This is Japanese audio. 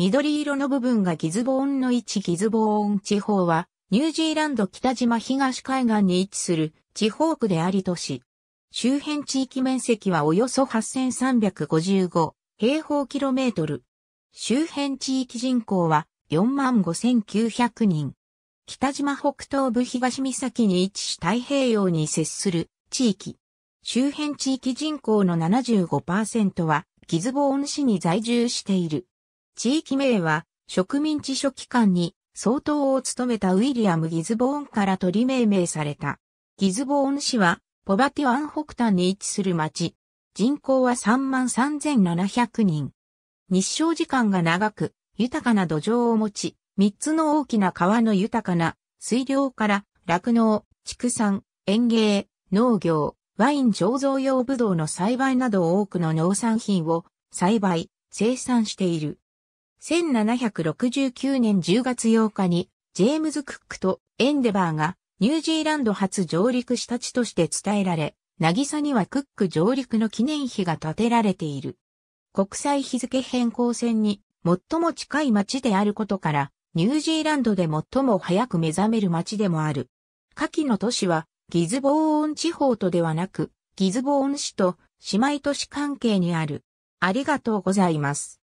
緑色の部分がギズボーンの位置ギズボーン地方は、ニュージーランド北島東海岸に位置する地方区であり都市。周辺地域面積はおよそ8355平方キロメートル。周辺地域人口は45,900人。北島北東部東岬に位置し太平洋に接する地域。周辺地域人口の75%はギズボーン市に在住している。地域名は植民地初期間に総統を務めたウィリアム・ギズボーンから取り命名された。ギズボーン市はポバティワン北端に位置する町。人口は33,700人。日照時間が長く、豊かな土壌を持ち、三つの大きな川の豊かな水量から酪農、畜産、園芸、農業、ワイン醸造用ブドウの栽培など多くの農産品を栽培、生産している。1769年10月8日に、ジェームズ・クックとエンデバーがニュージーランド初上陸した地として伝えられ、渚にはクック上陸の記念碑が建てられている。国際日付変更線に最も近い町であることから、ニュージーランドで最も早く目覚める町でもある。下記の都市は、ギズボーン地方とではなく、ギズボーン市と姉妹都市関係にある。ありがとうございます。